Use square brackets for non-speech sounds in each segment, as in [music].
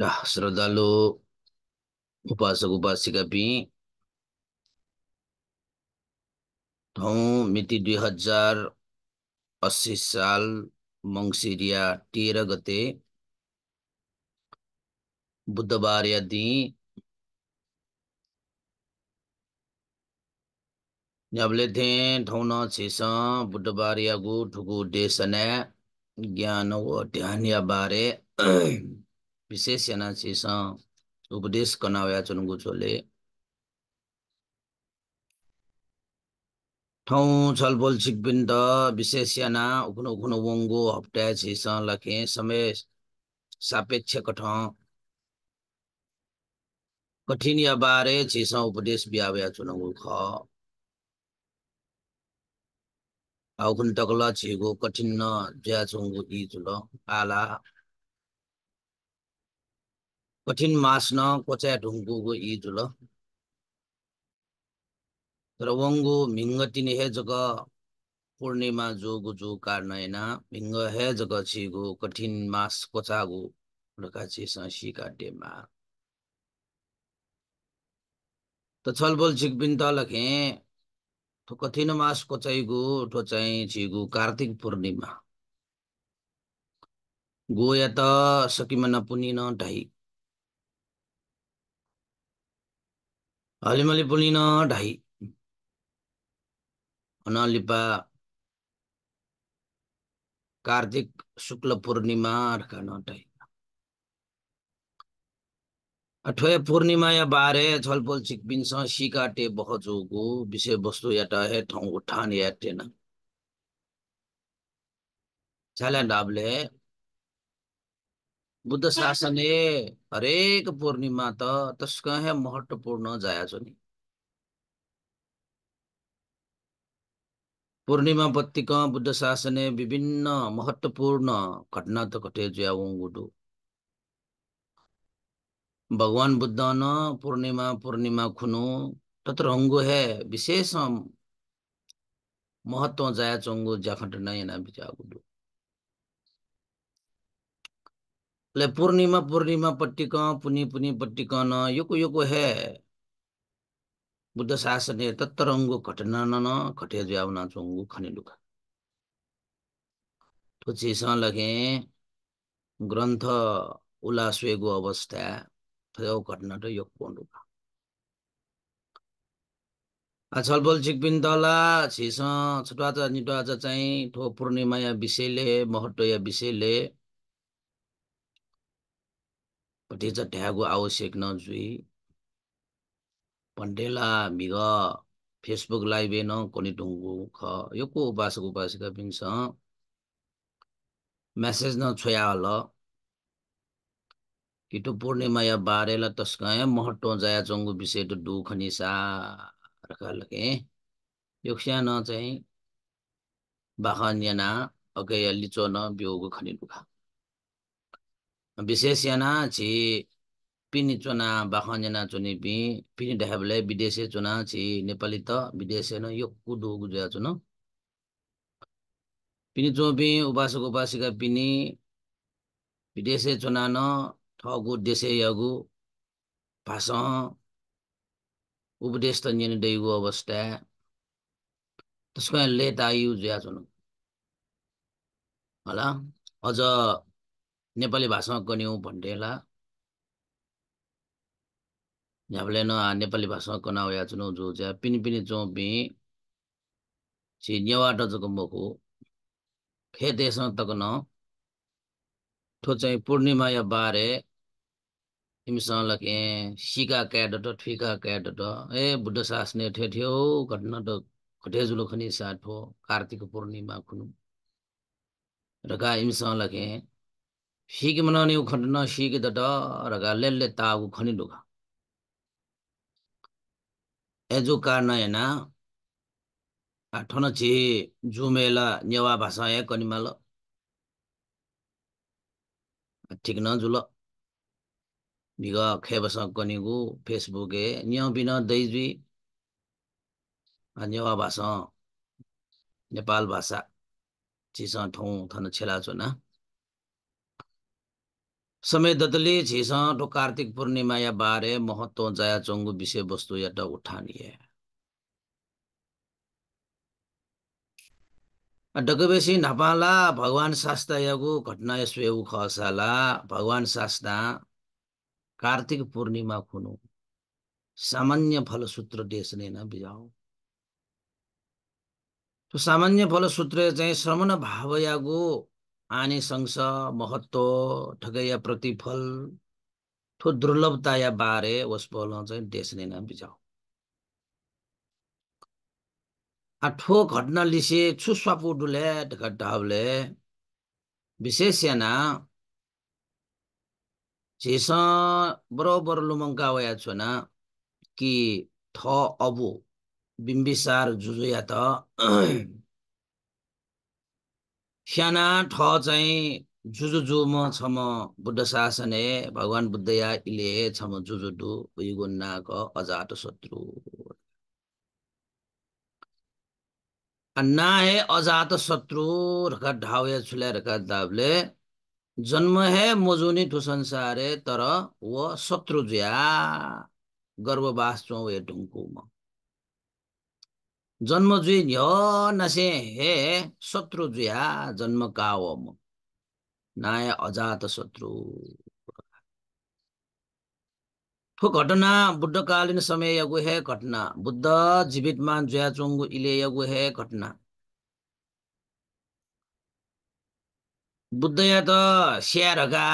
Nah, श्रद्धालु उपासक उपासिका भी हौँ मिति दुई हजार अस्सी साल मङ्सिरिया तेरह गते बुधबार दिन न्याबले थे ठौन बुधवार बुधबार गु ठुकु डेसना ज्ञान व ध्यान बारे विशेष याना चीज उपदेश करना व्याच चुनगु चले ठाउं चल बोल चिक बिंदा विशेष याना उपनो उपनो वंगो अपटाय चीज सा लके समय सापेक्ष कठां कठिन या बारे चीज उपदेश भी आव्याच चुनगु खा आउखन तकला चीगो कठिन ना जैसोंगो ई चुला आला कठिन मास न कोच्या ढुङ्गुको ईद ल तर वङ्गु तिन हे जग पूर्णिमा जोगु जो नयना मिङ्ग हे जग छिगु कठिन मास कोचागु सिका डेमा त छलबोल छिकबिन त लखे ठो कठिन मास कोचैगु ठो चाहिँ छिगु कार्तिक पूर्णिमा गोया त सकिमा नपुनिन ढाई Alimali polina dahi. Analipa Kartik sukla Purnima Arkanota. अठवे पूर्णिमा या बारे छलफल चिकबिन्छ सिकाटे बहजोगो विषयवस्तु याटा हे ठाउँ उठान या टेना छाला डाबले बुद्ध हरेक पूर्णिमा त तस्कै महत्वपूर्ण जाया छ पूर्णिमा पत्तीको बुद्ध शासनले विभिन्न महत्वपूर्ण घटना त घटे गुडु भगवान बुद्ध न पूर्णिमा पूर्णिमा खुनु तत्र अङ्गु हे विशेष महत्व जाया छुडु ले पूर्णिमा पूर्णिमा पट्टिक पुनि पुनि पट्टिक न योको योको हे बुद्ध शासने तत्तरङ्गु घटना न खटे न चोङ्गु खने लुका स लगे ग्रन्थ उलास्वेगो अवस्था थौ घटना त योग पन्डुका छलफल चिकपिन तला छिस छुटवाचा निटवाचा चाहिँ ठो पूर्णिमा या विषयले महत्त्व या विषयले 대자대하고 आवश्यक नजुई पन्डेला मिग फेसबुक लाइभ न कोनी ढुङ्गु ख यो को उपासक उपासिका पनि छ मेसेज न छोया ल किटो पूर्णिमा या बारेला तस्काय महटो जाया चङ्गु विषय त दुख निसा सारके योक्स्या न चाहिँ बाहन्यना अगे लिचो न ब्योगु खनि दुखा विशेषना छि पिनि चुना बाखजना चुनि पि पिनि ढाबले विदेशे चुना छि नेपाली त विदेशे न यो कुदो गुजुया चुन पिनि चोपि उपासक उपासिका पिनि विदेशे चुना न ठगु देशे यगु भाषा उपदेश त निन दैगु अवस्था त्यसको लेट आयु जुया चुन होला अझ नेपाली भाषामा गन्यौँ भन्डेला झ्याप्ले न नेपाली भाषामा कनाउ या चुनौ जो ज्या पिनी पिनी चौपी छि नेवाट जको मोको खे देशमा तक न ठो चाहिँ पूर्णिमा या बारे तिमीसँग लके सिका क्याडट ठिका क्याडट ए बुद्ध सास्ने ठे ठ्यो घटना त जुल खनि साठो कार्तिक पूर्णिमा खुनु र का इमीसँग लके 시기 문안이 우칸나 시기 다다라가 렐레타 우칸이 누가 에조카나에나 아토나지 주메라 녀와 바사에 거니말로 틱나 줄러 미가 케바사 거니고 페이스북에 녀비나 데이지 녀와 바사 नेपाल भाषा चिसो ठाउँ थन छेला छु न समय झिस टो कार्तिक पूर्णिमा या बारे महत्व जाया चङ्गु विषयवस्तु या उठानिए डकबेसी नपाला भगवान शास्ता यागु घटना यसो खसाला भगवान शास्ता कार्तिक पूर्णिमा खुनु सामान्य फलसूत्र देशने न बिजाऊ तो सामान्य फलसूत्र चाहिँ श्रमण भाव यागु आने संस महत्व ठगै या प्रतिफल ठो दुर्लभता या बारे वस बोल्न चाहिँ देशले नाम बिजाउ आठो घटना लिसे छु स्वापु डुले ढकटावले विशेष याना झेस बरोबर लुमङ्का वया कि थ अबु बिम्बिसार जुजुया त स्याना ठ चाहिँ जुजु जु म छ म बुद्ध शासन हे भगवान् बुद्ध या इले छ म जुजु डु अजात शत्रु अन्ना हे अजात शत्रु रका ढाउ या छुल्या रका दाबले जन्म हे मजुनी ठु संसारे तर व शत्रु ज्या गर्भवास चौ हे म जन्म जुइन नसे हे शत्रु जुया जन्म म नाय अजात शत्रु थो घटना बुद्धकालीन समय यगु हे घटना बुद्ध जीवित मान जुया चुङ्गु इले यगु हे घटना बुद्ध या त स्या ढका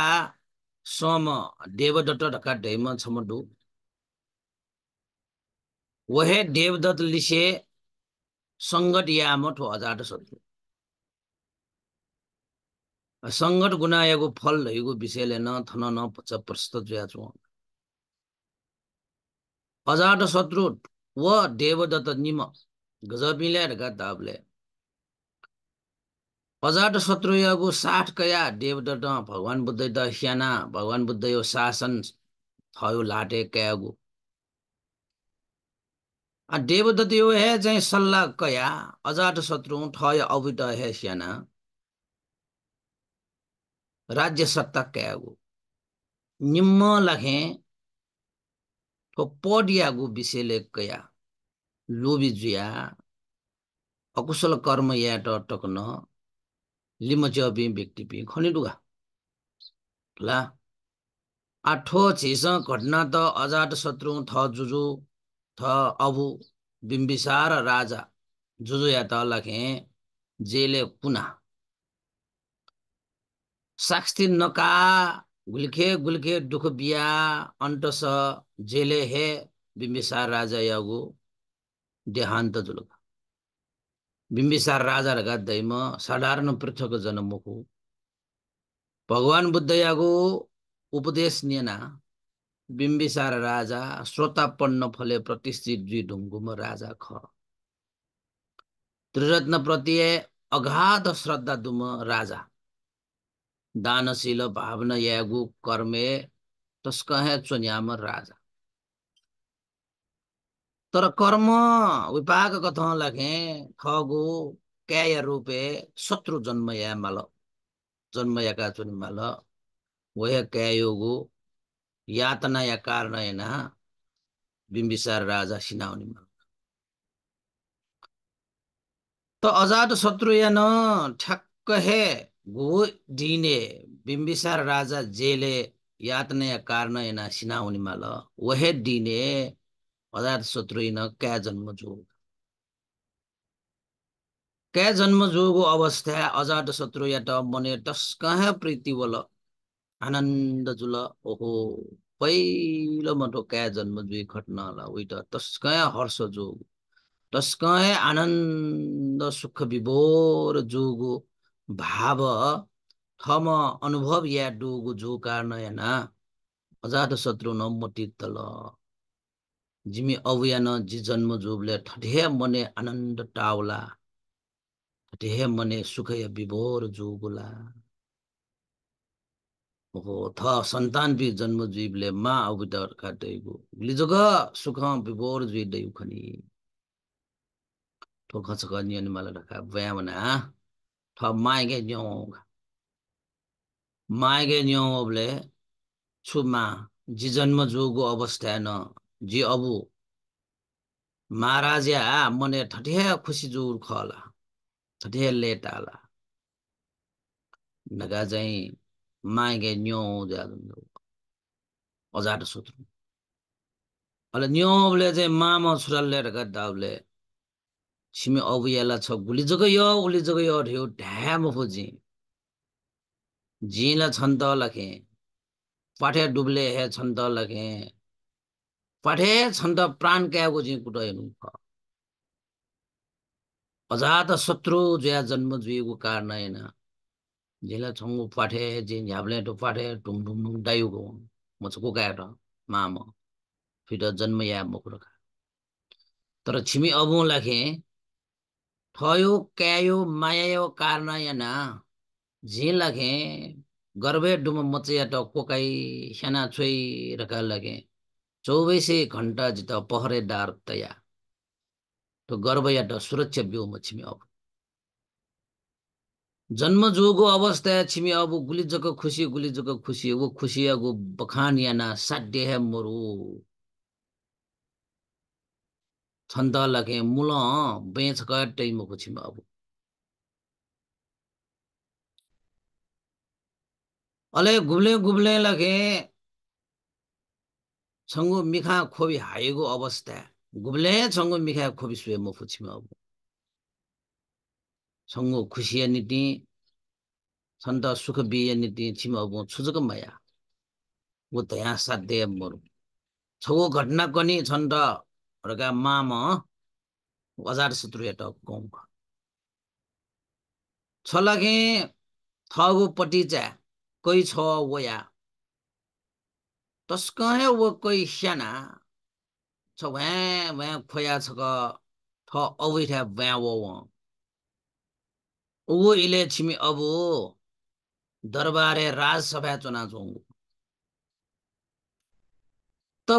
सम देवदत्त ढका ढैम छमडु वहे देवदत्त लिसे सङ्गत यामत हो अजाट सत्य सङ्गत गुनाएको फल रहेको विषयले न थन न पच प्रस्तुत ज्याचो अजाट शत्रु व देवदत्त निम गजब मिल्याएका तापले अजाट शत्रुको साठ कया देवदत्त भगवान बुद्ध दह्याना भगवान बुद्ध यो शासन थयो लाटे कयागु देवदत्यो हे चाहिँ सल्लाह कया अजाट शत्रु ठय अवित हे सेना राज्य सत्ता कयागु निम्म लखे तो पडियागु विषयले कया लोभी जुया अकुशल कर्म या टक्न लिमचबी व्यक्तिपी खनिडुगा ला आठो छिस घटना त अजाट शत्रु थ जुजु थ अबु बिम्बिसार राजा जुजुया त लखे जेले पुना साक्षी नका गुल्खे गुल्खे दुख बिया अन्तस जेले हे बिम्बिसार राजा यागु देहान्त जुलुक बिम्बिसार राजा गद्दैम साधारण पृथ्वको जन्मको भगवान बुद्ध यागु उपदेश नियना बिम्बिसार राजा श्रोतापन्न फले प्रतिष्ठित जी ढुङ्गुम राजा ख त्रिरत्न प्रत्यय अगाध श्रद्धा दुम राजा दानशील भावना यागु कर्मे तस्कह चुन्याम राजा तर कर्म विपाक कथ लागे खगु क्याय रूपे शत्रु जन्मया माल जन्मयाका माल वह क्यायोगु యాతనయ కారణైన బింబిసార రాజా శినావుని त अजात न ठ्याक्क हे गु दिने बिम्बिसार राजा जेले यातनाया कारण सिनाउने मल वहे दिने अजात शत्रुयन क्या जन्म जो क्या जन्म जोग अवस्था अजात या त मने टस्कह प्रीति वल आनन्द जुल ओहो पहिलो मटो क्या जन्म जुई खट्नला उइट तस्कय हर्ष जोग तस्कय आनन्द सुख विभोर जोगो भाव थम अनुभव या डोगो जो कारण याना अजात शत्रु नम्म जिमी अवयान जि जन्म जोगले ठठे मने आनन्द टावला। ठठे मने सुख या विभोर जोगोला थ सन्तान पि जन्म जीवले मा अबुदा खाटेको लिजग सुख विभोर जुइ दै खनि तो छ कन्य नि माला रखा बया ना थ माइगे न्यो माइगे न्यो अबले छुमा जी जन्म जोगो अवस्था न जी अबु महाराजा मने ठठे खुसी जोर खला ठठे लेटाला नगा चाहिँ माघे न्यो ज्यादा अजाटो सूत्र अहिले न्यौले चाहिँ मामा छोरा लिएर गर्दाले सिमी अब याला छ गुली जग यो उली जग यो ढ्यो ढ्याम फुजी जिला छन् त लखे पाठे डुब्ले हे छन् त लखे पाठे छन् त प्राण क्याको जी कुट हेर्नु ख अजात शत्रु जया जन्म जुइको कारण हैन 제라 정우 पाठे 진 야블레도 파테 둥둥둥 다유고 मचको त माम फिट जन्म या मकुर तर छिमी अब लाखे ठयो क्यायो मायायो कारण याना झे लखे गर्वे डुम मचया त कोकाई सेना छोइ रका लगे चौबिसै घन्टा जित पहरेदार तया तो गर्भ या त सुरक्षा बिउ म छिमी अब जन्म जोगो अवस्था छिमी अब गुलिजको खुसी गुलिजको खुसी वो अब बखान याना है मोरु छन्द लगे मुल बेच कट्टै मको छिम अब अले गुब्ले गुब्ले लगे छङ्गो मिखा खोबी हाएको अवस्था गुब्ले छङ्गो मिखा खोबी सुए मको छिम अब 성우 구시연이니 नीति 수크비연이니 지마고 मया, वो तया साध्य मोर छगो घटना कनी छन् त हरूका माम वजार सूत्र हेट गाउँको छ लगे थगो पटिचा कोही छ वया तस्कै वो कोही साना छ भ्या भ्या खोया छ थ अवैठा भ्या वो उहिले छिमी अब दरबारे राजसभा चुनाव होंगे त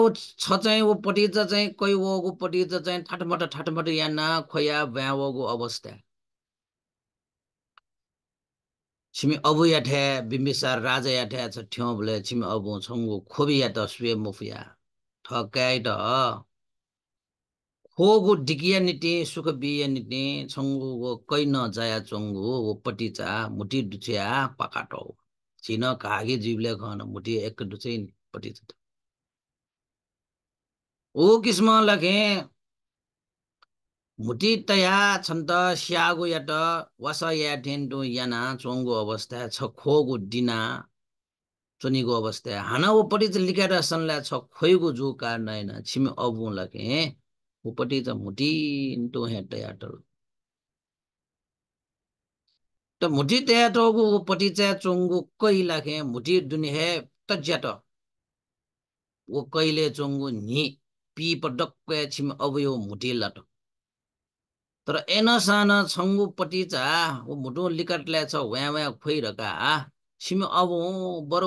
छ चाहिँ ऊ त चाहिँ कोही वगु त चाहिँ ठाटमट ठाटमट या न खोया भ्या वगु अवस्था छिमी अबु या ठ्या बिम्बिसार राजा या ठ्या छ ठ्याउ बोले छिमी अबु छङ्गु खोबी या त स्वे मुफिया ठक्याइ त होगु ढिकिया निटे सुख बिया निटे छङ्गु गो कै न जाया चङ्गु हो पटिचा मुटी डुचिया पाकाटो छिन कागे जीवले खन मुटी एक डुचे पटिचा ओ किस्म लखे मुटी तया छन् त स्यागु यात वस या ढेंटु याना चङ्गु अवस्था छ खोगु दिना चुनीगु अवस्था हाना ओ पटिचा लिकेटा सनला छ खोइगु जुका नैना छिमे अबु लखे උපටි මුටි into head යටලු तो मुठी ते तो गु पटी ते चुंगु कोई लखे मुठी दुनि है तज्जत वो कइले चंगु नि पि पडक के छिम अब यो मुठी लट तर एना सान छंगु पटी चा वो मुटो लिकट ले छ व्या व्या खोइ रका आ छिमी अब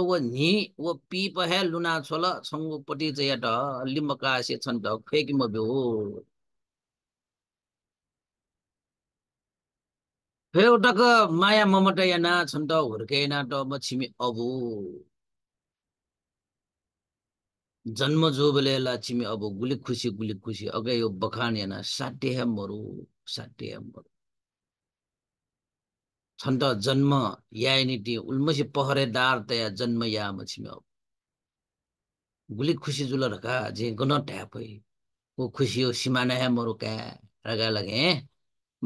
व नि व पीप है लुना छोल चाहिँ जयट लिम्बका से छन् ढक फेक म भ्यो फेउटक माया ममट याना छन् त हुर्के ना त म छिमी अबु जन्म जोबलेला ला छिमी अब गुली खुसी गुली खुसी अगे यो बखान याना हे मरु हे मरु छन्त जन्म या उल्मसी पहरेदार तया जन्म या मछिमे गुली खुशी जुल रका जे गन टैप है वो खुशी हो सीमाना है मरु क्या रगा लगे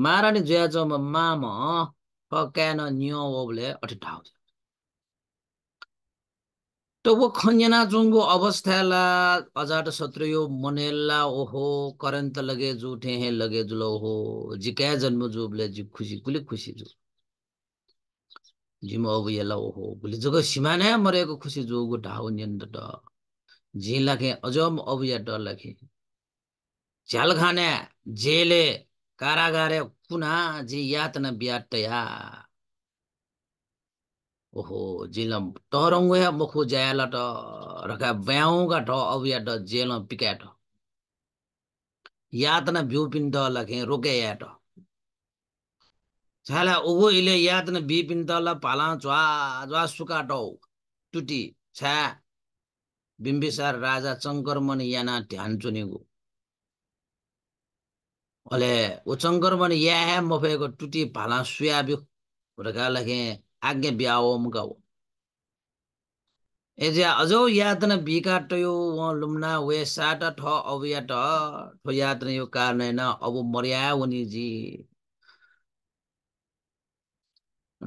मारानी जुया जो माम पकै न न्यो ओबले अठटाउ तो वो खन्यना जुंगो अवस्थाला अजाट यो मनेला ओहो करेन्त लगे जुठे हे लगे जुलो हो जिकै जन्म जुबले जि खुशी गुली खुशी जुब जिम अब यसलाई ओहो भोलि जग सिमाना मरेको खुसी जोगो ढाउ निन्द ड जे लाखे अझ अब या ड लाखे झ्याल खाने जेले कारागारे कुना जे यातना ब्याट या ओहो जिलम टरङ या मखो ट रखा ब्याउ का ढ अब या ड जेल पिका यात यातना भ्यू पिन लाखे रोके या ट छाला ओहो इले याद न बी पिन्तल पाला ज्वा ज्वा सुकाटौ टुटी छा बिम्बिसार राजा चङ्करमन याना ध्यान चुनेको अले ओ चङ्करमन या मफेको टुटी भाला सुयाब्यो हुर्का लखे आज्ञा ब्याओ मुकाओ एज्या अझौ यातना बिका टयो व लुम्ना वे साट ठ अव्यात ठो न यो कारण होइन अब मर्या उनी जी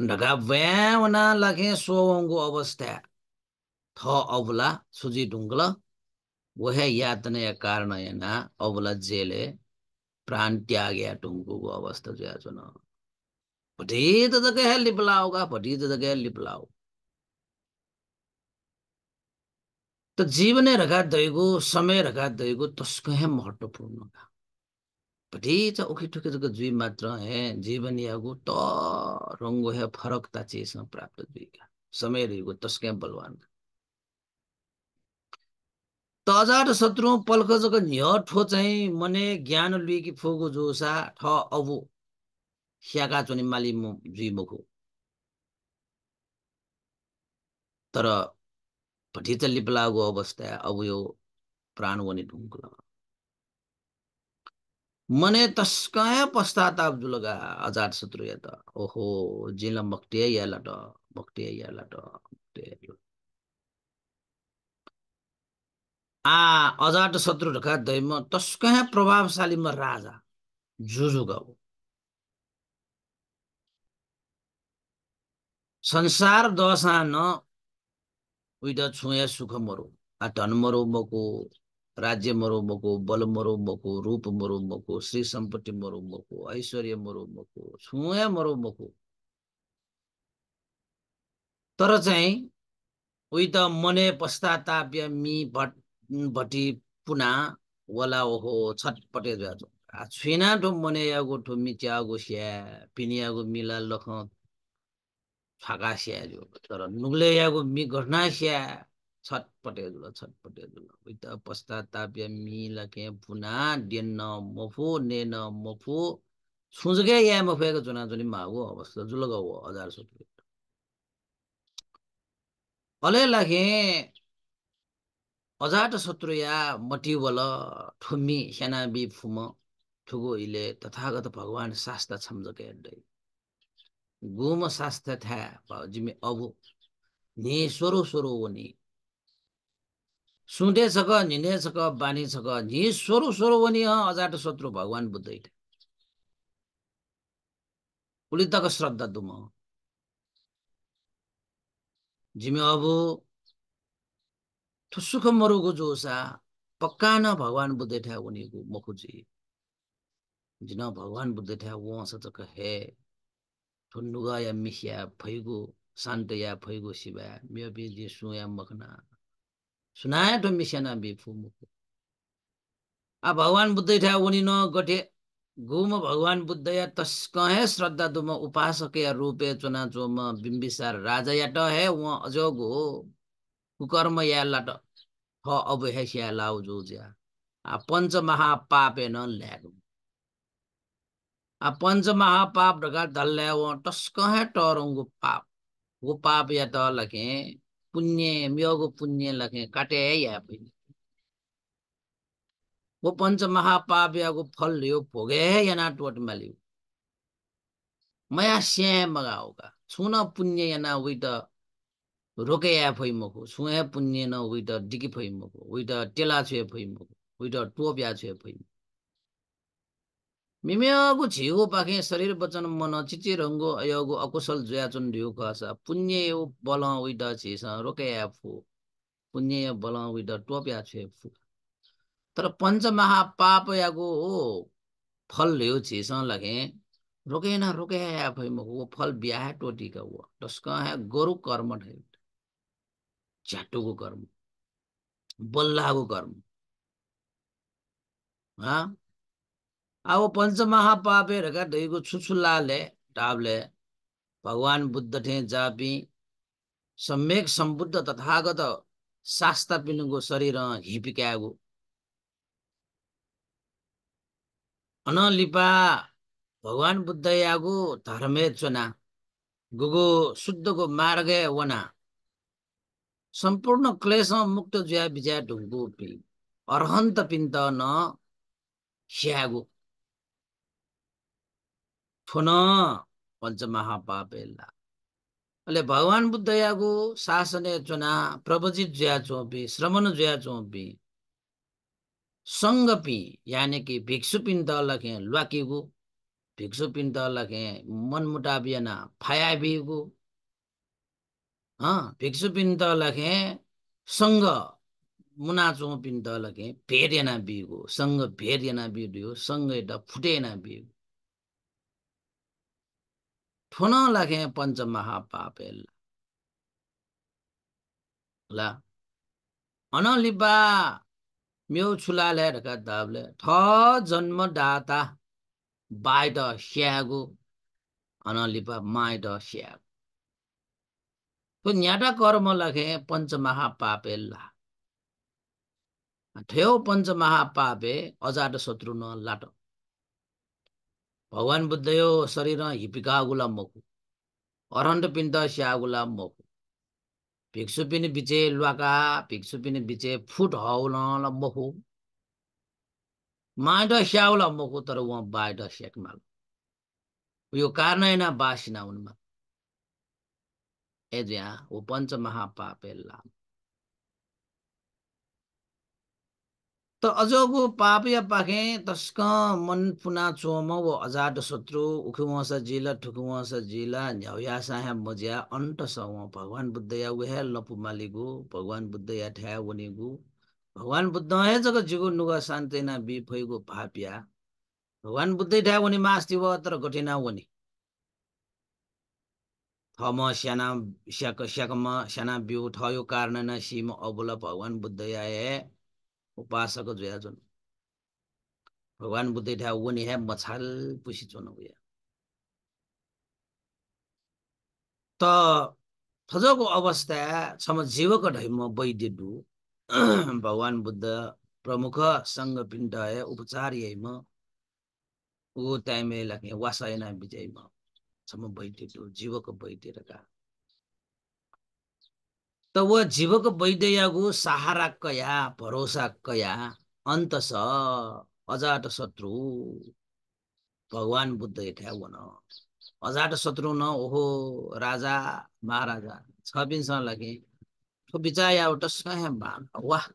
ढगा व्यावना लागे सोवङको अवस्था थ अबला सुजी ढुङ्गल वह यातनया कारण एना अबला जेले प्राण त्याग्या ढुङ्गोको अवस्था जो छ न भटी त जग्गा लिपलाओगा भटी त जग्गा लिपलाओ त जीवने रगा दैगो समय रखा दैगो तस्कह महत्वपूर्ण का ಬರೀಚ ಉಕಿ ಠುಕಿದಕ ದ್ವಿ ಮಾತ್ರ ಹೇ ಜೀವನಿಯಾಗು ಟ ರಂಗು ಹೇ ಫರಕ್ ತಾಚಿ ಇಸ್ನ प्राप्त जुइका समय रहेको तस्कै बलवान तजाट शत्रु पल्खजको न्य ठो चाहिँ मने ज्ञान लुइकी फोगो जोसा ठ अबु ह्याका चोनी माली म जुइ मुखो तर भटिचल्ली पलागो अवस्था अब यो प्राण वनि ढुङ्कुला मने तस्कय पश्चाताप जुलगा अजार शत्रु या ओहो जिल मक्टिया या लट मक्टिया या आ अजाट शत्रु ढका दैम प्रभावशाली म राजा जुजु गाउ संसार दशान उइद छुया सुख मरो आ धन मरो मको रूप मरो मको श्री सम्पत्ति मरो मको ऐश्वर्य मरो मको ಮರುಮಕ್ಕು मरो मको तर चाहिँ उही त मने पश्चाताप्य मि भट भटी पुना वला ओहो छटपटे छुइना ठो मने यागो ठो मिच्यागो स्या पिनियागो मिला लख फाका स्या तर नुग्ले यागो मि घटना स्या छटपटे जुल छटपटे जुल वित पश्चाताप्य मिलके पुना न मफो नेन मफो सुझकै या मफेको चुनाचुनी मागो अवस्था जुलग हो हजार सोटे अले लाखे अजाट शत्रु या मटिवल ठुमी सेनाबी फुम ठुगो इले तथागत भगवान शास्त्र छम्झकै अड्डै गुम शास्त्र थ्या जिमे अबु नि स्वरो स्वरो हो नि बानी छ बानीछक नि स्वरू स्वरो वनि अजाट शत्रु भगवान बुद्ध उलितक श्रद्धा दुम जिमे अब थुसुख मरुको जोसा पक्का न भगवान बुद्ध ठ्या उनीको मखुजी जिन भगवान बुद्ध ठ्या वसचक हे ठुन्डुगा या मिसिया फैगो शान्त या फैगो शिवा मेबी जे सुया मखना सुनाया तो मिसेना भिफुमुको आ भगवान बुद्ध ठा उनी न गठे गुम भगवान बुद्ध या तस्कहे श्रद्धा दुम उपासक या रूपे चुना म बिम्बिसार राजा या हे व अजोग हो कुकर्म या लट ह अब हेस्या लाउ जो ज्या आ पंच महापापे न ल्याग आ पंच महापाप ढकाल धल्ल्या व तस्कहे टरङ्गो पाप वो पाप या त लगे पुण्य म्योग पुण्य लखे काटे या पुण्य वो पंच महापाप या फल लियो भोगे या ना टोट में लियो मया से मगा होगा छुन पुण्य या ना उइट रोके या फै मको सुहे पुण्य न उइट डिकी फै मको उइट टेला छुए फै मको उइट टोप या छुए फै मको मिम्यागु झिगो पाखे शरीर वचन मन चिचे रङ्गो अयोगो अकुशल जुयाचुन ढ्यु कसा पुण्य यो बल उइड छिस रोकया फु पुण्य यो बल उइड टोप्या छे फु तर पञ्च महापाप याको हो फल ल्याउ छिसँग लगे रोकेन रोके या फै मको फल ब्याह टोटिका हो टस्क है गोरु कर्म ठै झ्याटोको कर्म बल्लाको कर्म हा अब पञ्चमहापापे रेखा धैको छुछुल्लाले टाबले भगवान् बुद्ध ठे जापी सम्यक सम्बुद्ध तथागत शास्ता पिनुको शरीर हिपिकागु अनलिपा भगवान् बुद्ध यागु धर्मे चना गुगो शुद्धको मार्ग वना सम्पूर्ण क्लेश मुक्त जुया विजया ढुङ्गु अर्हन्त पिन्त न ख्यागु फोन भन्छ महापाप हेर्ला अहिले भगवान् बुद्धयागु शासन चुना प्रभजित जुया चोपी श्रमण जुया चोपी सङ्गपी यानि कि भिक्षु पिन्त लखे लुवाकिगु भिक्षु पिन्त लखे मनमुटाबिएन फायाबिगु भिक्षु पिन्त लखे सङ्ग मुना चोपिन्त लखे भेरेना बिगु सङ्ग भेरेना बिग्यो सङ्गै त फुटेना बिगु पुनः लाखे पंच महापापे ल अनलिपा म्यो छुलाले ढका दाबले जन्म जन्मदाता बाइड स्यागो अनलिपा माइड स्यागो तो न्याटा कर्म लखे पञ्च ला ठेउ पञ्च महापापे अजाट शत्रु न लाटो भगवान बुद्ध यो शरीर हिपिका गुला मोकु अरण्ड पिण्ड स्यागुला मोकु भिक्षु पिने बिचे ल्वाका भिक्षु पिने बिचे फुट हौल मोकु माइड स्याउला मोकु तर उहाँ बाइड माल यो कारण होइन बासिना उनमा एज्या ऊ पञ्च लाम त अझ पाप या पाखे तस्क मन पुना चोम व अजाड शत्रु उखुमस जिला ठुकुमस जिला झ्याउया साह मज्या स व भगवान बुद्ध या उहे लपु मालिगु भगवान बुद्ध या ठ्या वनिगु भगवान बुद्ध हे जग जिगु नुगा शान्तेना फैगु भापिया भगवान बुद्ध ठ्या वनि मास्ति व तर गठिना वनि थम स्याना स्याक स्याकमा स्याना बिउ ठयो कारण न सिम अबुल भगवान बुद्ध या उपासक जोया जुन भगवान बुद्ध ठा वन ह्या मछाल पुशी चोन उया त थजको अवस्था समजीवक ढैम वैद्य डु [clears throat] भगवान बुद्ध प्रमुख पिंड है उपचार यहीम ऊ टाइम लाग्ने वासायना विजयमा सम वैद्य डु जीवको वैद्य रका त व जीवक वैद्यको सहारा कया भरोसा कया अन्त अजाट शत्रु भगवान बुद्ध यथा अजाड अजाट शत्रु न ओहो राजा महाराजा छ पिनसँग लगे ठो विचार एउटा स्वयं भान वाह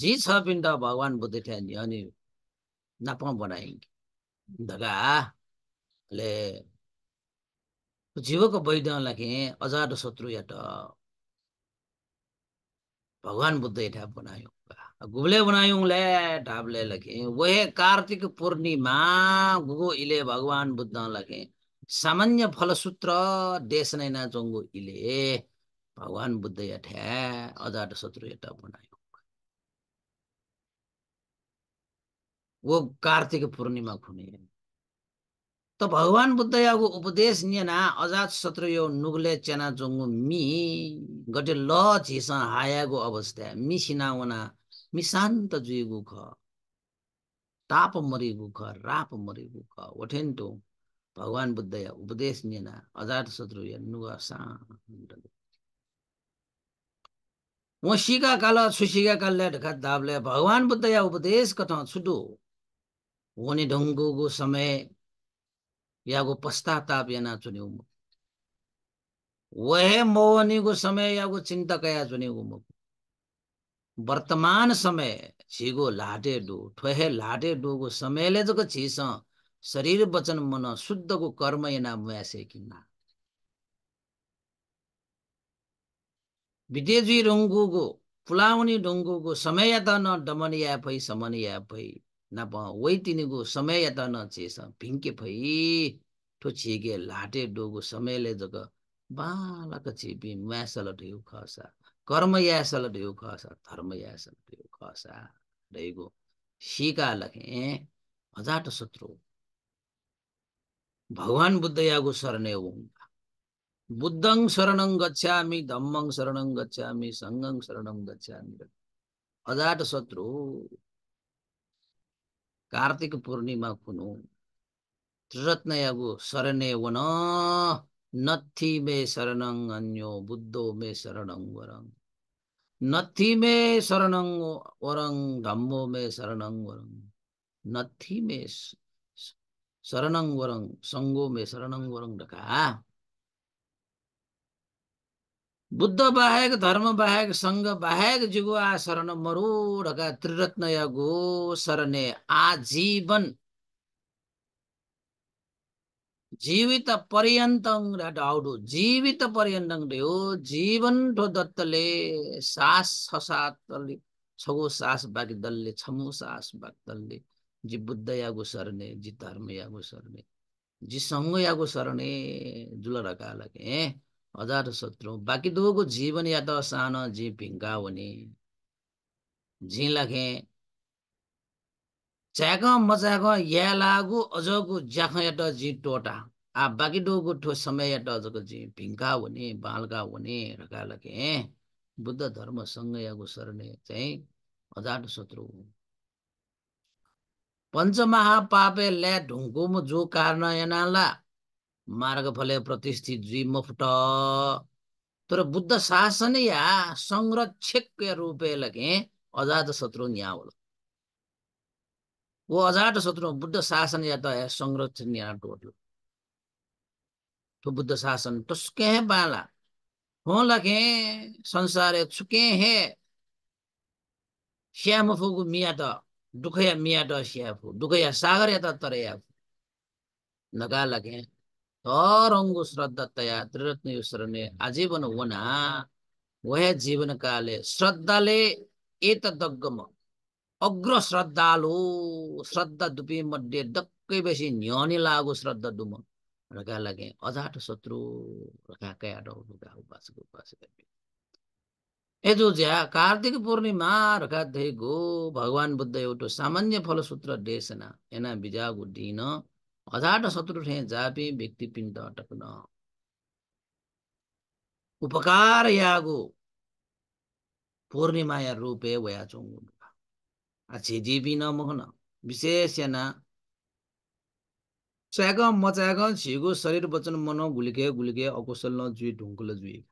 जी छ पिण्ड भगवान बुद्ध नि अनि नाप बनाइन् धगा ले जीवक वैद्य लगे अजाट शत्रु यट भगवान बुद्ध एठा बनायो गुबले बनायौँले ढाबले लखे वहे कार्तिक पूर्णिमा गुगो इले भगवान बुद्ध लगे सामान्य फलसूत्र देश नै नाचोङ्गो इले भगवान बुद्ध यठे अजाट शत्रु एटा बनायो वो कार्तिक पूर्णिमा खुने भगवान बुद्ध बुद्धयाको उपदेश न्यना अजात यो नुगले चेना जोङ्गु मि गटे ल झिस हायागो अवस्था मि सिनावना मि शान्त जुइगु ख ताप मरिगु ख राप मरिगु ख भगवान भगवान् या उपदेश न्यना अजात यो नुगा शान्त वसिका काल सुसिका कालले ढका दाबले भगवान् या उपदेश कथ छुटु हुने ढुङ्गुको समय ಯಾಗು ಪಶ್ಚಾತ್ತಾಪ ಏನಾಚು ನೀವು वह मोहनीको समय याको चिन्ता कया चुने उमुको वर्तमान समय छिगो लाटे डो ठोहे लाटे डोको समयले जको छिस शरीर वचन मन शुद्धको कर्म एना म्यासे किन्ना विदेजी ढुङ्गुको पुलाउने ढुङ्गुको समय त न डमनिया भई समनिया भई 나보웨이티니고 न चेस भिङ्के फै ठो 토치게 लाटे डोगो समयले जग बालक छिपी म्यासल ढेउ खसा कर्म यासल ढेउ खस धर्म यासल ढेउ खसा ढेगो सिका लखे अजाट शत्रु भगवान बुद्ध यागो शरण एवङ्गा बुद्धङ शरणं गच्छामी धम्मङ शरणं गच्छामी सङ्गङ शरणं गच्छामी अजाट शत्रु ಕಾರ್ತಿಕ ಪೂರ್ಣಿಮಾ ಕುನು ತ್ರಿರತ್ನಯಗು ಶರಣೇವನ ನಥಿ ಮೇ ಶರಣಂಗ್ ಅನ್ಯೋ ಬುದ್ಧೋ ಮೇ ಶರಣಂಗ್ ವರಂಗ್ ನಥಿ ಮೇ ಶರಣಂಗ್ ವರಂಗ್ ಧಮ್ಮೋ ಮೇ ಶರಣಂಗ್ ವರಂಗ್ ನಥಿ ಮೇ ಶರಣಂಗ್ ವರಂಗ್ ಸಂಗೋ ಮೇ ಶರಣಂಗ್ ವರಂಗ್ ಡಕಾ बुद्ध बाहेक धर्म बाहेक सङ्घ बाहेक जिगुवा शरण मरुढका त्रिरत्न गो शरणे आजीवन जीवित पर्यन्त डाउडु जीवित पर्यन्त ढेउ जीवन ठो दत्तले सास छ छगो सास बाकी दलले छमो सास बाकी दलले जी बुद्ध यागो सर्ने जी धर्म यागो सर्ने जी सङ्घ यागो सर्ने जुल रकालक ए हजार शत्रु बाकी दोगो जीवन या त सान जी भिङ्गा हुने झी लाखे च्याक मच्याक या लागु अझको ज्याख या त जी टोटा आ बाकी डोगो ठो समय या त अझको जी भिङ्गा हुने बालका हुने रका लखे बुद्ध धर्म सँग याको सर्ने चाहिँ हजार शत्रु हो पञ्चमहापापे ल्या ढुङ्गोमा जो कारण यनाला मार्गफले प्रतिष्ठित जीमुफ्ट तर बुद्ध शासन या संरक्षक रूपे लगे अजात शत्रु यहाँ वो अजात शत्रु बुद्ध शासन या तो संरक्षण यहाँ टोटल तो बुद्ध शासन टुस्के है बाला हो लगे संसार छुके है श्याम फुगु मिया त दुखया मिया त दुखया सागर या त या नगा लगे रङ्गो श्रद्धा त्रिरत्न आजीवन वना होना जीवनकाले श्रद्धाले अग्र श्रद्धालु श्रद्धा दुपी मध्ये दक्कै बेसी न्यनी लागो श्रद्धा दुम रका लगे अजाट शत्रु रका ज्या कार्तिक पूर्णिमा रका रो भगवान् बुद्ध एउटा सामान्य फलसूत्र देशना एना बिजागु दिन हजार न सत्रु ठे जापे व्यक्ति पिंड टकना उपकार यागो पूर्णिमाया रूपे व्याच चोंगुला अच्छे जीवी ना मोहना विशेष या ना सहगा मत शरीर वचन मन गुलिके गुलिके अकुशल ना जुई ढूंगल जुई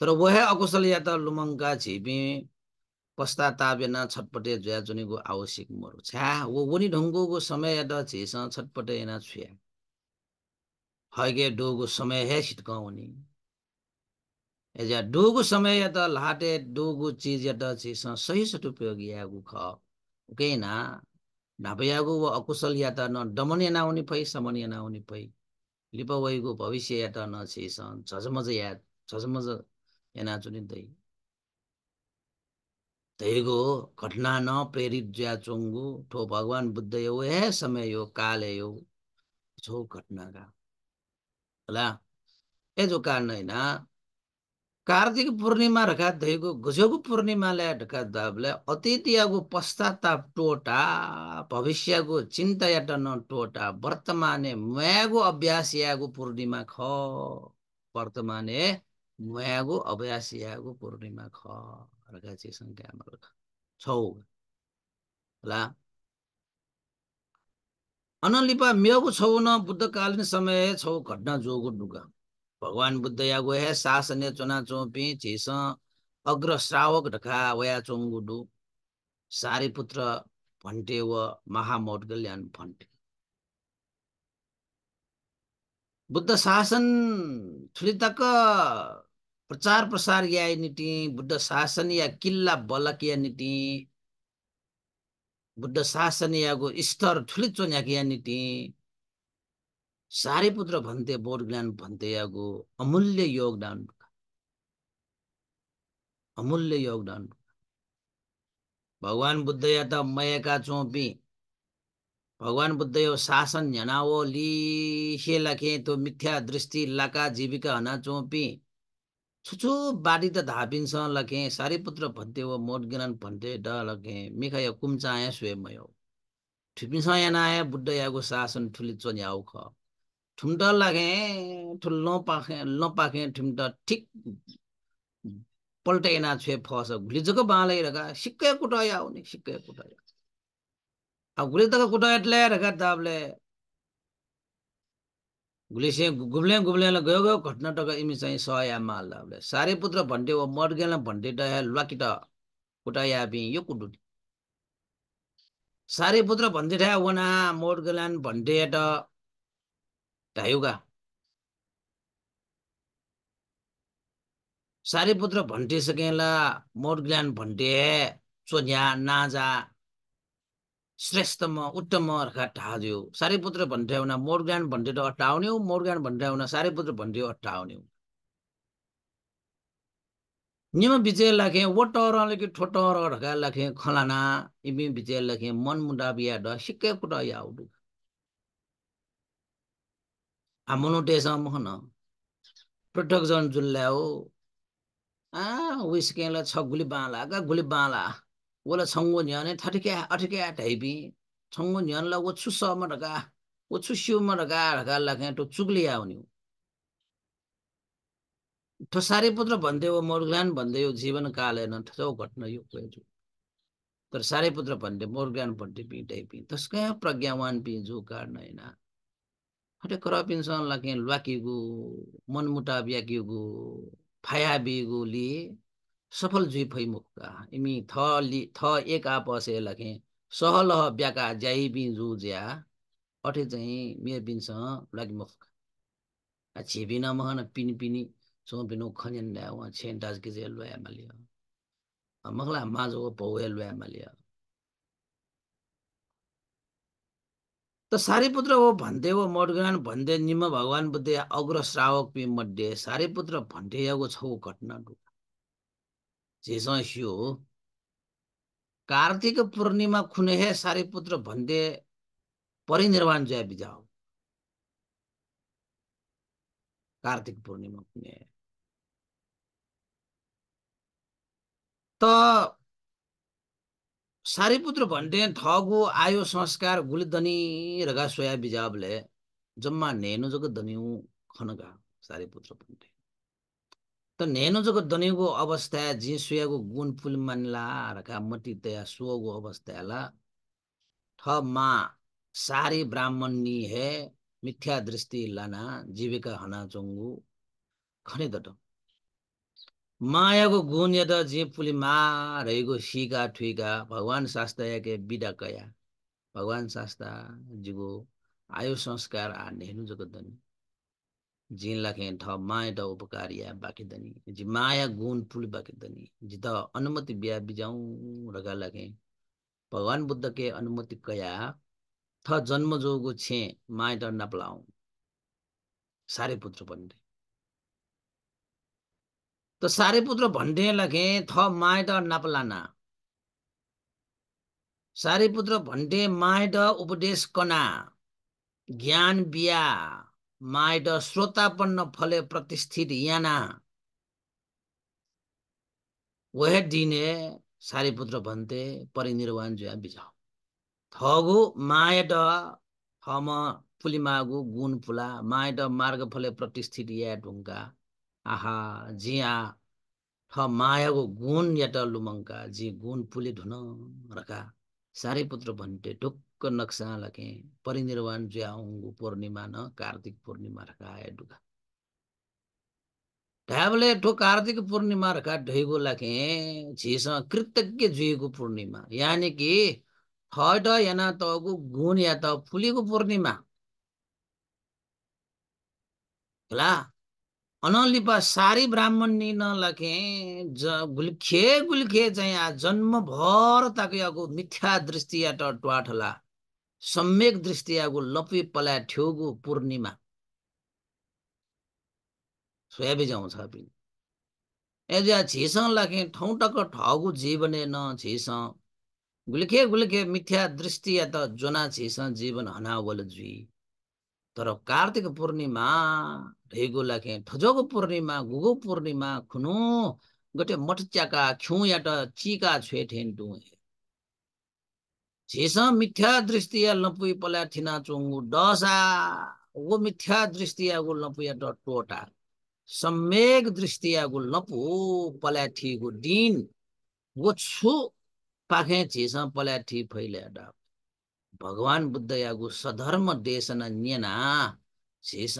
तर वह अकुशल या तर लुमंगा चीबी पश्चातावेन छटपटे जुया जुनीको आवश्यक मरु छ्या वो वनी ढङ्गोको समय द झेस छटपटे एना छुया हैगे डोगो समय हे छिटकाउने एजा डोगो समय या त लाटे डोगो चिज या त झेस सही सट उपयोग यागु ख उकै ना नभयागु व अकुशल या त न दमन या नआउने पै समन या नआउने पै लिपवैको भविष्य या त न छेस झझमझ या झझमझ एना चुनिँदै तैगो घटना न प्रेरित ज्या चोङ्गु ठो भगवान् बुद्ध यो हे समय यो काल यो छो घटना का होला ए जो कारण होइन कार्तिक पूर्णिमा रखा धैगो घुसेको पूर्णिमालाई ढका दाबलाई अतिथिको पश्चाताप टोटा भविष्यको चिन्ता या न टोटा वर्तमाने मयागो अभ्यास यागो पूर्णिमा ख वर्तमाने नुयागो अभ्यासियागो पूर्णिमा ख अर्का संख्या क्यामल छौ होला अनलिपा मेगु छौ न बुद्धकालीन समय छौ घटना जोगु डुगा भगवान बुद्ध या हे सासने चुना चोपी छिस अग्र श्रावक ढका वया सारी पुत्र भन्टे व महामौट कल्याण भन्टे बुद्ध शासन थुलितक प्रचार प्रसार या नीति बुद्ध शासन या किल्ला बलक या नीति बुद्ध शासन याको स्तर ठुलिचोन याक या नीति सारे पुत्र भन्थे बौद्ध ज्ञान भन्थे यागो अमूल्य योगदान अमूल्य योगदान भगवान बुद्ध या त मयका चोपी भगवान बुद्ध यो शासन हनाओ लिखे लखे तो मिथ्या दृष्टि लाका जीविका हना चोपी छुछु बाटी त धापिन्छ लखे सारीपुत्र भन्थे हो मोट गिरन भन्थे ड लखे मिखय कुम्चाय स्वेमय ठुपिन्छ नआए बुद्ध याको शासन ठुली चोन्याउ ख ठुम्ट लागे ठुलो पाखे लो पाखे ठुम्ट ठिक पल्टैना छे फस घुलिजको बाँलै रका सिक्कै कुटया आउने सिक्कै कुटया अब घुलिजको कुटया ल्याएर दाबले गुलेसिया गुम्ल्या गुम्ल्यालाई गयो गयो घटना टक इमी चाहिँ सहयामा हाल्दा सारे पुत्र भन्टे हो मर्गेला भन्टे डया कुटा या बि यो कुटुटी सारे पुत्र भन्टे ठा वना मोर्गेलान भन्थे ट ढायुगा सारे पुत्र भन्टे सकेला मोर्गेलान भन्टे चोन्या नाजा श्रेष्ठम उत्तम ढाज्यो सारीपुत्र भन्ड्याउन मोरग्यान भन्डेर अट्टाउन्यौ मोर्ग्यान भन्ड्याउन सारेपुत्र भन्ड्यो हो निम विजय लाखे वटर लेखे ठोटर ढका लाखे खलाना इमी विजय लाखे मन मुडा बिया ड सिक्के कुट याउडु आ मनोटेस महन प्रटक जन आ छ गुली बाला गुली बाला छंगो अठके 원래 청원년에 다르게 어떻게 대비 청원년라고 추서머가 उच्चुसिउमरगा लागे टो चुग्लिया तो सारे पुत्र भन्दै हो मोर्ग्लान भन्दै हो जीवन काल हेर्न ठो घटना यो कोही तर सारे पुत्र भन्थे मोर्ग्लान भन्थे पिँटै पिँ तस कहाँ प्रज्ञावान पि जो कारण होइन हटे करपिनसँग लागे ल्वाकिगु मनमुटा ब्याकिगु फाया बिगु लिए सफल जुइ फै इमी थ लि थ एक आपसे लखे सहलह ब्याका ज्याइ बिन जु ज्या अठे चाहिँ मे बिनसँग लागि मुक्का छिबिन महन पिनि पिनि सो बिनु खन्यन ल्या वहाँ छेन डाज के जे लोया आ मखला माजो भौए लोया मालिय त सारिपुत्र हो भन्थे हो मडगन भन्थे निम भगवान बुद्धे अग्र श्रावक पि मध्ये सारिपुत्र भन्थे याको छौ घटना डु झिसो कार्तिक पूर्णिमा खुनेहे सारीपुत्र भन्दे परिनिर्वाण जय बिजाव कार्तिक पूर्णिमा खुने त सारीपुत्र भन्थे ठगु आयो संस्कार गुलिदनी रगा सोया बिजाबले जम्मा नेनु जग दनिउ खनगा सारीपुत्र भन्थे त नेनुजको दनिगो अवस्था जिसुयाको रका मटी मटितया सुगो अवस्थाला थ मा सारी ब्राह्मणी हे मिथ्या दृष्टि लाना जीविका हना चंगु खने दट मायाको गुण यद जे फुल मा रहेको सिका ठुइका भगवान् शास्त्र याके बिदा कया भगवान् शास्त्र जिगो आयु संस्कार आ नेनुजको दनी जिन लखे ठ माया ड उपकारिया बाकी दनी जि माया गुण पुल बाकी दनी जि त अनुमति बिया बिजाउ रगा लखें भगवान बुद्ध के अनुमति कया थ जन्म जोगो छे माया ड नपलाऊ सारे पुत्र बन्दे त सारे पुत्र भन्डे लखे थ माया ड नपलाना सारे पुत्र भन्डे माया द उपदेश कना ज्ञान बिया माइड श्रोतापन्न फले प्रतिष्ठित याना वह दिने सारीपुत्र भन्ते परिनिर्वाण जुया बिजाउ थगु माइड हम फुलिमागु गुण फुला माइड मार्ग फले प्रतिष्ठित या ढुङ्गा आहा जिया थ मायाको गुण याट लुमङ्का जी गुण पुले धुन रका साह्रै पुत्र भन्टे ढुक्क नक्सा लगे परिनिर्वाण ज्याउङ्गु पूर्णिमा न कार्तिक पूर्णिमा रखाए डुगा ढाबले ठो कार्तिक पूर्णिमा रखा ढैगो लगे झीसँग कृतज्ञ जुएको पूर्णिमा यानि कि ठट याना तगु गुण या त फुलीको पूर्णिमा ला अनलिपा सारी ब्राह्मणी नलाखे ज गुल्खे गुल्खे चाहिँ जन्मभर ताको याको मिथ्या दृष्टि या ट्वाठला सम्यक दृष्टि यागु लपी पला ठ्योगु पूर्णिमा सोयाबिज आउँछ पनि एजा झिसं लाखे ठाउँ टक ठगु जीवने न झिसं गुल्खे गुल्खे मिथ्या दृष्टि या त जोना छिस जीवन हनावल जुई तर कार्तिक पूर्णिमा ढेगोलाखे ठजोगो पूर्णिमा गुगो पूर्णिमा खुनु गटे या त चिका छुए ठेन टु झेस मिथ्या या लम्पुई पला थिना चुङ्गु डसा ओ मिथ्या दृष्टिया गो या डट टोटा सम्यक दृष्टि गो लम्पु पलाठी गो दिन गो छु पाखे झेस पलाठी फैले डा भगवान बुद्ध यागु सधर्म देशन न्यना झेस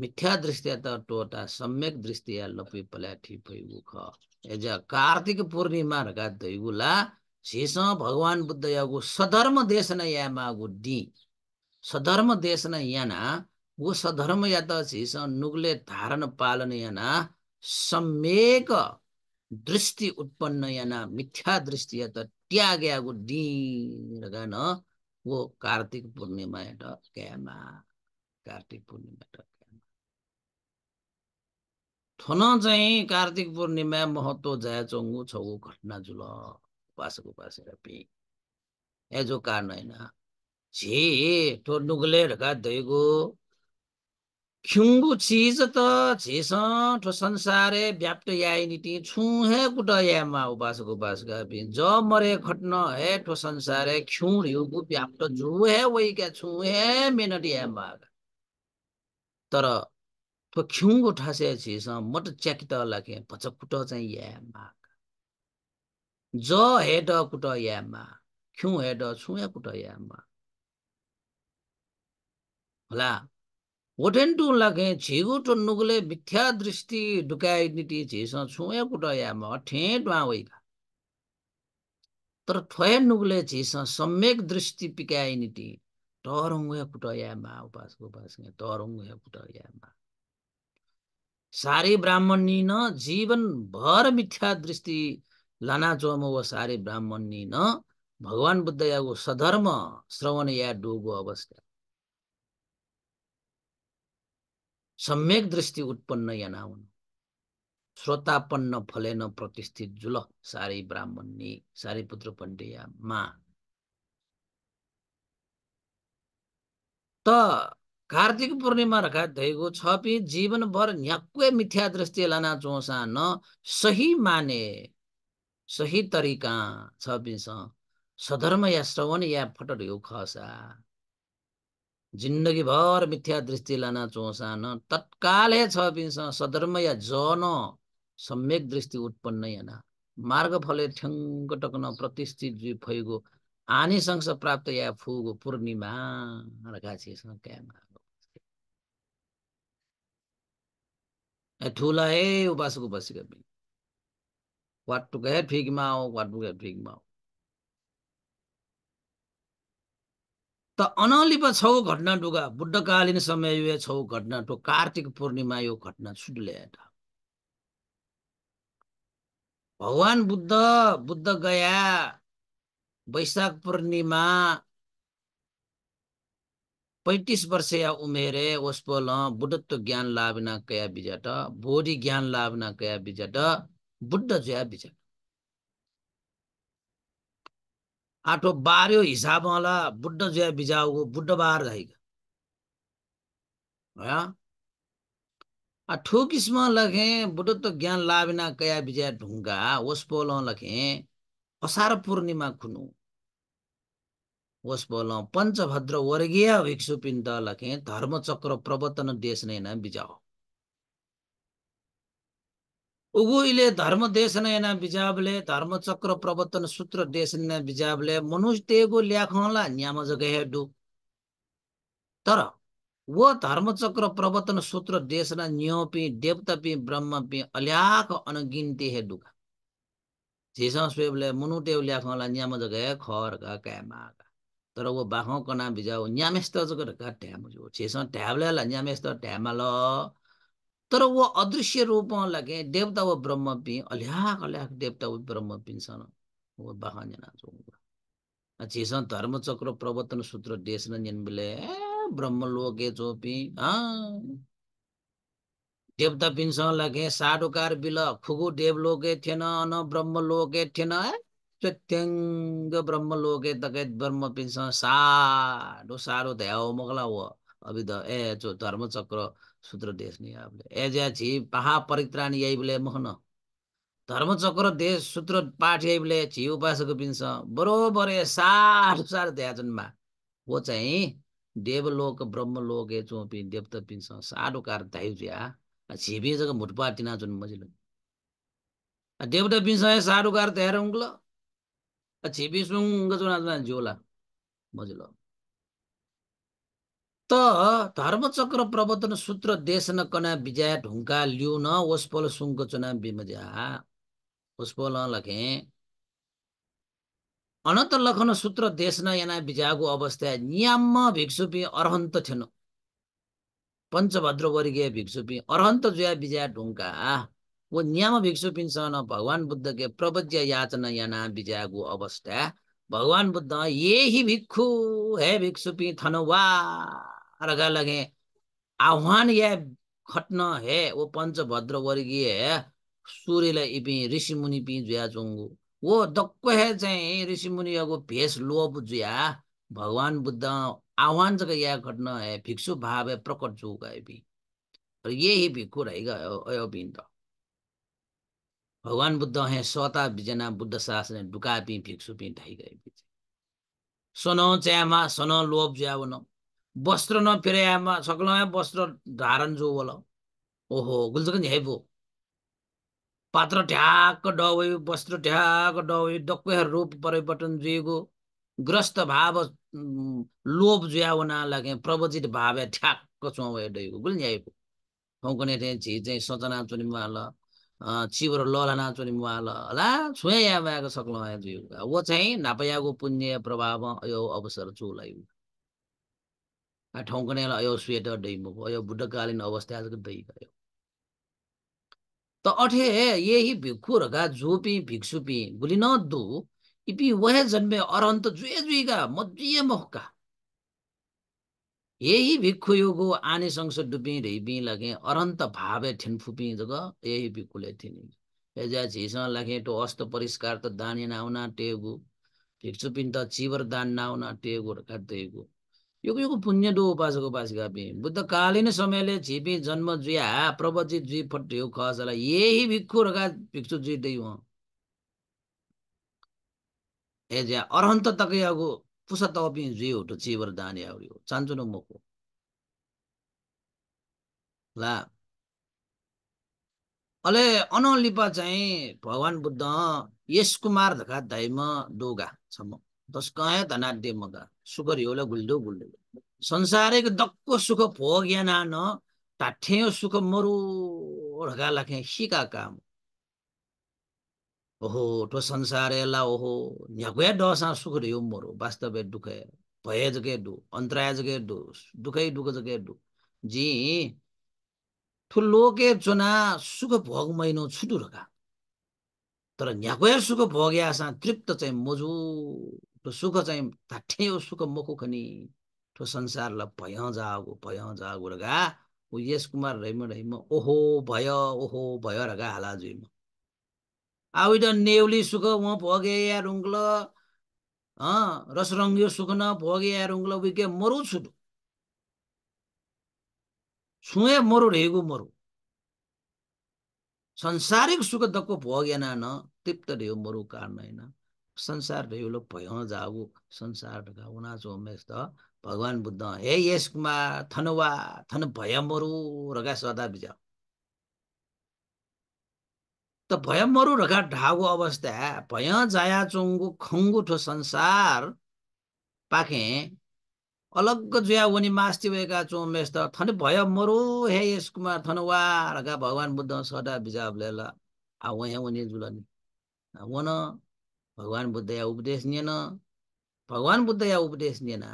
मिथ्या दृष्टिया त टोटा सम्यक दृष्टि या लपी पल्या कार्तिक पूर्णिमा यागु सधर्म देश न या डि सधर्म देश न न ऊ सधर्म या शेष नुगले धारण पालन न सम्यक दृष्टि उत्पन्न याना मिथ्या दृष्टि या त न नो कार्तिक पूर्णिमा यता कार्तिक पूर्णिमा थन चाहिँ कार्तिक पूर्णिमा महत्व जाया चङ्गु छौ घटना जुल उपासक उपासेर पि एजो कारण होइन झे ठो नुगले ढका धोइगो ख्युङ्गु चिज त झेस ठो संसारे व्याप्त याय छु छुहे कुट यामा उपासक उपासका पि ज मरे खट्न हे ठो संसारे खिउँ युगु व्याप्त जुहे वैका छुहे मेनट यामा तर ठोख्युङ्गो ठासे छिस मट च्याकित लाखे भच कुट चाहिँ यामा ज हेड कुट यामा ख्यु हेड छुया कुट यामा होला वटेन टु लाखे छिगु टु नुगले मिथ्या दृष्टि डुकाइ निति छिस छुया कुट यामा ठे डवा वइ तर थ्वे नुगले छिस सम्यक दृष्टि पिकाइ निति तरङ्गया कुट यामा उपासको बासङ्गे तरङ्गया कुट यामा सारे ब्राह्मणी न भर मिथ्या दृष्टि लाना चोम व सारे ब्राह्मणी न भगवान बुद्ध यागो सधर्म श्रवण या डोगो अवस्था सम्यक दृष्टि उत्पन्न या नाउन श्रोतापन्न फलेन प्रतिष्ठित जुल सारी ब्राह्मणी सारे पुत्र पण्डेया मा त कार्तिक पूर्णिमा रखा धैगो छपी जीवनभर न्याक्वे मिथ्या दृष्टि लाना चोसा न सही माने सही तरिका छपिस सधर्म या श्रवण या फटट यो खसा जिन्दगीभर मिथ्या दृष्टि लाना चोसा न तत्काल छपिस सधर्म या जन सम्यक दृष्टि उत्पन्न याना मार्ग फले ठ्याङ्ग टक्न प्रतिष्ठित जीव फैगो आनिशंस प्राप्त या फुगो पूर्णिमा रखा छ क्यामा ठुला हे उपासक उपासिका वाट टु हे फिगमा आऊ वाट टुका फिगमा आऊ त अनलिप छौ घटना डुगा बुद्धकालीन समय यो छौ घटना टो कार्तिक पूर्णिमा यो घटना छुटल्याएटा भगवान बुद्ध बुद्ध गया वैशाख पूर्णिमा पैँतिस वर्ष या उमेरे ओस्पोल बुद्धत्व ज्ञान लाभिना कया बिजट बोधि ज्ञान लाभिना कया बिजट बुद्ध जया बिजट आठो बार्यो हिसाब होला बुद्ध जया बिजाउको बुद्ध बार धाइक किस्म लखे बुद्धत्व ज्ञान लाभिना कया विजय ढुङ्गा ओस्पोल लखे असार पूर्णिमा खुनु वस बोल पञ्चभद्र वर्गीय भिक्षु पिंड लखे धर्मचक्र प्रवर्तन देश नैना बिजाओ उगु इले धर्म देश नैना बिजाबले धर्मचक्र प्रवर्तन सूत्र देश नैना बिजाबले मनुष्य तेगो ल्याखला न्याम जगह डु तर वो धर्मचक्र प्रवर्तन सूत्र देश न न्योपी देवतापी ब्रह्मपी अल्याख अनगिन्ती हे डुका झिसं स्वेबले मुनुटेव ल्याखला न्याम जगह खर का कैमाग तर वो बाखौँ कना भिजाऊ न्यामेस्त का ट्याम जो छेसमा ढ्याब्ले ल न्यामेस्त ढ्यामा ल तर ऊ अदृश्य रूपमा लगे देवता वो ब्रह्म पि अल्याक अल्याक देवता वो ब्रह्म पिंसन ऊ बाखा जना जो धर्मचक्र प्रवर्तन सूत्र देश न न्यानबले ब्रह्म लोके चोपी देवता पिंसन लगे साडुकार बिल खुगु देव लोके थिएन न ब्रह्म लोके थिएन है चट्याङ्ग ब्रह्म लोके तकैत ब्रह्म पिसँग साह्रो साह्रो ध्याओ मगला हो अभि ध ए चो धर्मचक्र सूत्र देख्ने आफूले ज्या छि पहा परित्राण याइबले महन धर्मचक्र देश सूत्र पाठ याइबले छि उपासक पिन्छ बरोबर ए साह्रो साह्रो ध्या जन्मा हो चाहिँ देवलोक लोके चो पि देवत पिन्छ साह्रो कार धाइ ज्या छिपे जग्गा मुटपाटिना जुन मजिलो देवता पिन्छ साह्रो कार ध्याएर झिबिसुङ्गजुनाजुना बुझलो त धर्मचक्र प्रवर्तन सूत्र न कना विजय ढुङ्गा ल्युन ओस्पल सुङ्ग चुना बिमजा ओस्पल लखे अनन्त लखन सूत्र देशन याना बिजागो अवस्था नियाम भिक्षुपी अर्हन्त थिएन पञ्चभद्र वर्गीय भिक्षुपी अर्हन्त जुया बिजा ढुङ्गा वो न्याम भिक्षुपिनसन भगवान बुद्ध के प्रवज्य याचना याना विजयागु अवस्था भगवान बुद्ध ये ही भिक्षु है भिक्षुपी थनवा रगा लगे आह्वान या खट्न है वो पंचभद्र वर्गीय है सूर्यलाई इपि ऋषि मुनि पि जुया चुङ्गु वो दक्क चाहिँ ऋषि मुनिको भेष लोप जुया भगवान बुद्ध आह्वान जग या घटना है भिक्षु भाव है प्रकट चुका इपि यही भिक्षु रहेगा अभिन त भगवान बुद्ध हे स्वता बिजना बुद्ध शासन डुका पी भिक्षु पी ढाई गए सन च्यामा सन लोभ ज्या न वस्त्र न फिरायामा वस्त्र धारण जो बोल ओहो गुल्जकन हेबो पात्र ढ्याक डबयो वस्त्र ढ्याक डबयो डक्वे रूप परिवर्तन जुएको ग्रस्त भाव लोभ जुयाउना लागे प्रवचित भाव ठ्याक्क चुवायो डुल्ने आइपो फौकने झि चाहिँ सचना चुनिमा ल चिब्रो ललना चोनि मुवाल अला छुया या मायाको सक्ल माया जुयुगा वो चाहिँ नापयाको पुण्य प्रभाव अयो अवसर चोल आयु ठौकने अयो स्वेट डैमुख अयो बुद्धकालीन अवस्था आजको दै गयो त अठे यही भिक्खुहरूका जोपी भिक्षुपी गुलिन दु इपि वहे जन्मे अरन्त जुए जुइगा मजुए महुका यही भिक्खु योगो आने संस डुबी ढिबी लगे अरन्त भावे फुपी जग यही भिक्खुले थिनि एजा झिसँग लाखे टो अस्त परिष्कार त दाने नाउना टेगु भिक्षुपिन त चिवर दान नाउना टेगु काटेगु यो यो पुण्य डो उपासको उपासिका बुद्ध बुद्धकालीन समयले झिपी जन्म जुया प्रवचित जुई फट्यो खसला यही भिक्खु रका भिक्षु जुई दै हो एजा अरहन्त तकै 부사다오빈 리오도 지버다니 아우리오 잔주는 मको ला अले अनलिपा चाहिँ भगवान् बुद्ध यस कुमार धका धैम छम दस कहाँ धनाड्य मगा सुकर होला गुल्दो गुल्दो संसारैको दक्को सुख भो न ताठे सुख मरु ढका लाखे सिका काम ओहो तो संसार एला ओहो न्याकुया ड सा सुख रे मोरो वास्तव दुख है भय जगे डु अन्तराय जगे डु दुखै दुख जगे डु जी ठुलोके चुना सुख भोग महिनो छुटु रका तर न्याकुया सुख भोग यासा तृप्त चाहिँ मजु ठो सुख चाहिँ ताठ्यो सुख मको खनि ठो संसारलाई भय जागु भय जागु रगा ऊ यस कुमार रहिम रहिम ओहो भय ओहो भय रगा हालाजुमा आविड नेउली सुख म भोगे या रस रसरङ्गियो सुख न भोगे या रुङ्ल विज्ञ मरु छुटु छुए मरु रेगु मरु संसारिक सुख दक्को भोगे न तृप्त ढेउ मरु कारण होइन संसार ढेउलो भयो जाऊ संसार उना उनाचो त भगवान् बुद्ध हे यसमा थनवा थन भय मरु रगा सदा बिजा त भय मरु रगा ढागो अवस्था भय जाया चोङ्गु खङ्गुठो संसार पाखे अलग्ग जुया वनी मास्ति भएका चोमेस त थन भय मरु हे यस कुमार थन वा रगा भगवान् बुद्ध सदा बिजाब ल आ जुल वनी वन भगवान् बुद्ध या उपदेश निएन भगवान् बुद्ध या उपदेश निएन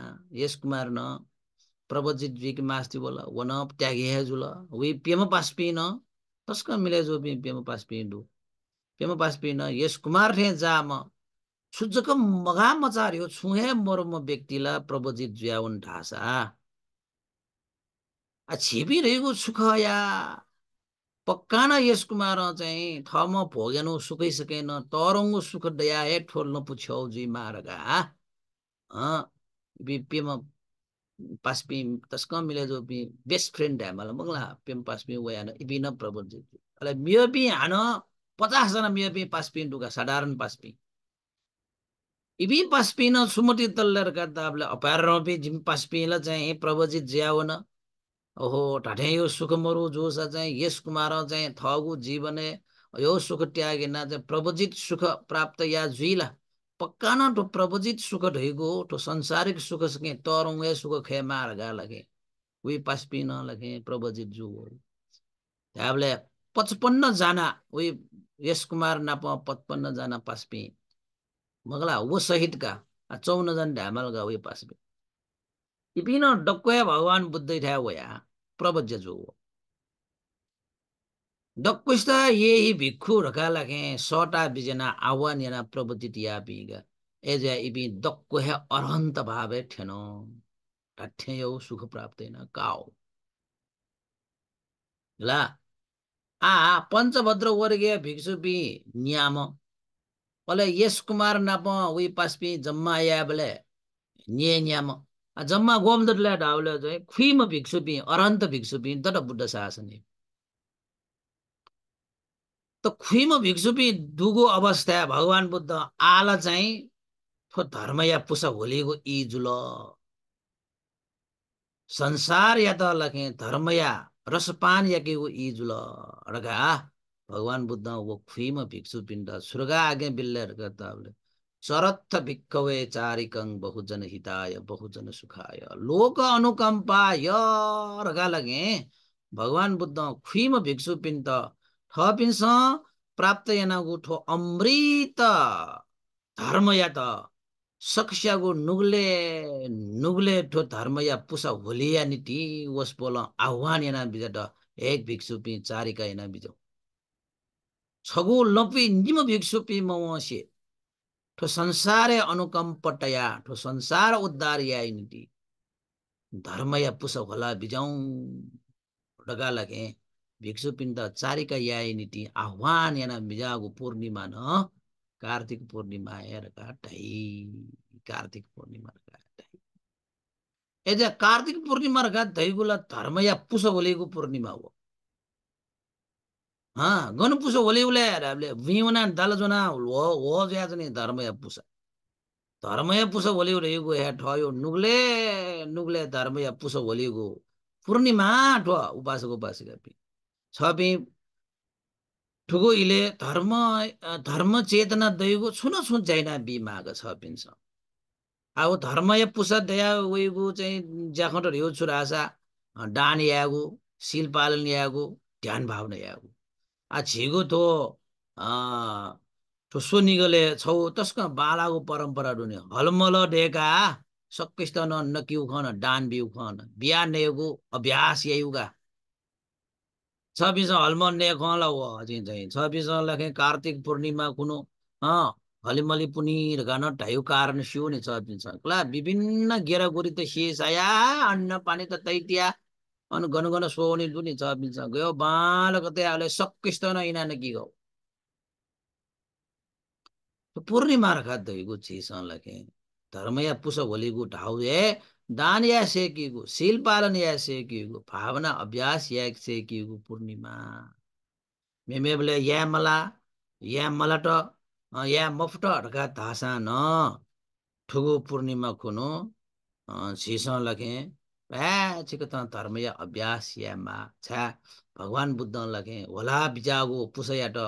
यस कुमार न प्रबजित जुकी मास्ति बोल वन त्यागे जुल वि पेम पास्पिन कसको मिले जो पेम पास पिँडु पेम पास पिँड यस कुमार रे म सुजक मगा मचार्यो छुहे म व्यक्तिला प्रबोजित ज्याउन ढासा आ छिपिरहेको सुख या पक्का न यस कुमार चाहिँ थम भोगेन सुकै सकेन तरङ्गो सुख दया हे ठोल्न पुछ्यौ जुइ मार्गा पेमा passmi तस्क मिले जो भी बेस्ट फ्रेन्ड मलाई मङ्ला पेम पास्पी वे हान इबिन प्रभु मियो मियोपी हान पचासजना मियोपी पास्पी डुगा साधारण पास्पी इबी पास्पी न सुमति तल्लेर गर्दा अबले अपार रोपी जिम पास्पी ल चाहिँ प्रबजित ज्यावन ओहो ठाठे यो सुखमरु जोस चाहिँ यस कुमार चाहिँ थगु जीवने यो सुख त्यागिना चाहिँ प्रबजित सुख प्राप्त या जुइला पक्का न तो प्रवजित सुख ढैगो तो संसारिक सुख सके तरौँ सुख खे मार्गा लगे उही पास न लगे प्रवजित जु हो त्याबले पचपन्न जना उही यश कुमार नाप पचपन्न जना पास्पी मगला वो सहितका चौन जन ढ्यामलगा उही पास्पी इपिन डक्वे भगवान बुद्ध ठ्या वया प्रवज्य जो हो दक्कुस्ता यही भिक्खु रका लाखे सटा बिजना आवा नेना प्रवृत्ति दिया बिगा एजा इबि दक्कु हे अरहंत भावे ठेनो ठठे यो सुख प्राप्त हैन काओ ला आ पंचभद्र वर्गे भिक्षु बि नियाम पले यस कुमार नप उ पासपि जम्मा या बले ने नियाम आ जम्मा गोमदले डावले जई खुइम भिक्षु बि अरहंत भिक्षु बि दत बुद्ध शासन त खुइम भिक्षुपी दुगो अवस्था भगवान बुद्ध आल चाहिँ थो धर्म या पुसक होलिएको जुल संसार या त लगे धर्म या रसपान या के हो यी जुल रगा भगवान् बुद्ध वो खुइम भिक्षु पिण्ड सुर्गा आगे बिल्ले चरत्थ भिक्खवे चारिकङ बहुजन हिताय बहुजन सुखाय लोक अनुकम्पाय रगा लगे भगवान बुद्ध खुइम भिक्षु पिण्ड थपिन्छ प्राप्त याना गुठो अमृत धर्म या त सक्स्यागु नुग्ले नुग्ले ठो धर्म या पुसा होलिया निटी वस बोल आह्वान याना बिजट एक पि चारिका याना बिज छगु लपि निम भिक्षुपी मवसे ठो संसारे अनुकम्पटया ठो संसार उद्धार या निटी धर्म या पुसा होला बिजाउ ढगा लगे भिक्षु पिण्ड चारिका याइनिटी आह्वान याना मिजागु पूर्णिमा न कार्तिक पूर्णिमा हेर काटै कार्तिक पूर्णिमा यदि कार्तिक पूर्णिमा रका घात धैगुला धर्म या पुष होलीको पूर्णिमा हो हाँ गनु पुष होली उल्लै हेर हामीले बिउना दालजोना हो हो ज्या चाहिँ धर्म या पुष धर्म या पुष होली रहेको हे ठयो नुगले नुगले धर्म या पुष होलीको पूर्णिमा ठ उपासको उपासिका पिन छवि ठुगो धर्म धर्म चेतना दैगो छुन छुन बि बिमाग छ पिन्छ अब धर्म या पुसा दया वैगो चाहिँ ज्याखर छु छुरासा डान यागो शिल पालन यागो ध्यान भावना यागो आ छिगो थो ठुसो निगले छौ तस्क बालाको परम्परा डुने हलमल डेका सकिस्त न नकिउ खन डान बिउ खन बिहान अभ्यास यायुगा छब्बिस हलमन एक अझै चाहिँ छब्बिस लेखे कार्तिक पूर्णिमा कुनो हलिमली पुनिर गन ढायु कारण सियो नि छब्बिस ला विभिन्न गेरागुरी त शेष अन्न पानी त तैतिया अनि गन गन सोनी लु नि छब्बिस गयो बाल कतै आले सकिस्त न इनान कि गयो पूर्णिमा रखा दैगु छिसन लखे धर्म या पुस भोलिगु ढाउ ए दान या सेकिएको शिल पालन या सेकिएको भावना अभ्यास यासेकिएको पूर्णिमा मेमेबले या मला या मलाट या मफट हड्का धासा न ठुगु पूर्णिमा खुनु छिस लखे छिको त धर्म या अभ्यास या मा छ्या भगवान बुद्ध लखे होला बिजागो पुसयाट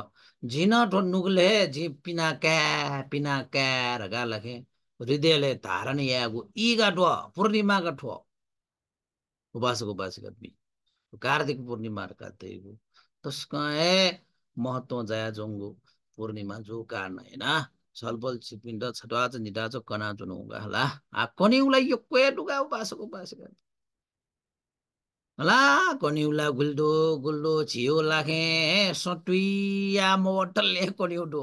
झिन ठोन्नुले झि पिना क्या पिना क्या रगा लखे हृदयले धारण यागु यी गाँठो पूर्णिमा गाँठो उपासक उपासिका कार्तिक पूर्णिमा कार्तिक तस्कए महत्व जया जोंगु पूर्णिमा जो कारण होइन छलफल छिपिन्ड छटाच निटाच कना चुनौगा हला आ कनिउलाई यो दुगा डुगा उपासक उपासिका हला कनिउला गुल्डो गुल्डो छियो लाखे सटुया मोटले कनिउडो